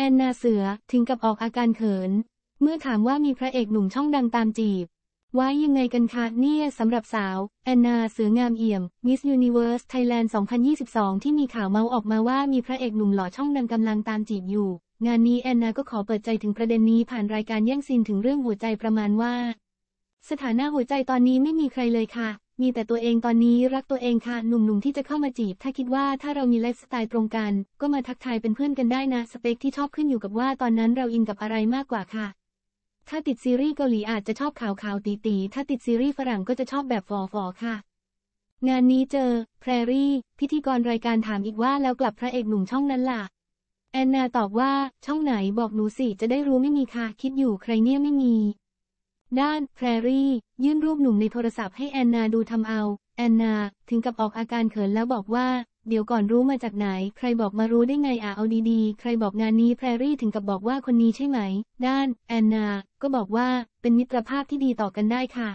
แอนนาเสือถึงกับออกอาการเขิน เมื่อถามว่ามีพระเอกหนุ่มช่องดังตามจีบไว้ยังไงกันคะเนี่ยสำหรับสาว แอนนาเสืองามเอี่ยม Miss Universe Thailand 2022 ที่มีข่าวเมาออกมาว่ามีพระเอกหนุ่มหล่อช่องดังกำลังตามจีบอยู่ งานนี้แอนนาก็ขอเปิดใจถึงประเด็นนี้ผ่านรายการแย่งซีนถึงเรื่องหัวใจประมาณว่า สถานะหัวใจตอนนี้ไม่มีใครเลยค่ะมีแต่ตัวเองตอนนี้รักตัวเองค่ะ หนุ่มๆ ที่จะเข้ามาจีบ ถ้าคิดว่าถ้าเรามีไลฟ์สไตล์ตรงกัน ก็มาทักทายเป็นเพื่อนกันได้นะ สเปคที่ชอบขึ้นอยู่กับว่าตอนนั้นเราอินกับอะไรมากกว่าค่ะ ถ้าติดซีรีส์เกาหลีอาจจะชอบขาวๆตีๆถ้าติดซีรีส์ฝรั่งก็จะชอบแบบฟอๆ ค่ะ งานนี้เจอแพรรี่พิธีกรรายการถามอีกว่าแล้วกลับพระเอกหนุ่มช่องนั้นล่ะแอนนาตอบว่า ช่องไหนบอกหนูสิจะได้รู้ไม่มีค่ะ คิดอยู่ใครเนี่ยไม่มีด้านแพรรี่ยื่นรูปหนุ่มในโทรศัพท์ให้แอนนาดูทำเอา แอนนา ถึงกับออกอาการเขินแล้วบอกว่า เดี๋ยวก่อนรู้มาจากไหน ใครบอกมารู้ได้ไงอ่ะเอาดีๆใครบอกงานนี้แพรรี่ถึงกับบอกว่าคนนี้ใช่ไหม ด้านแอนนา ก็บอกว่าเป็นมิตรภาพที่ดีต่อกันได้ค่ะ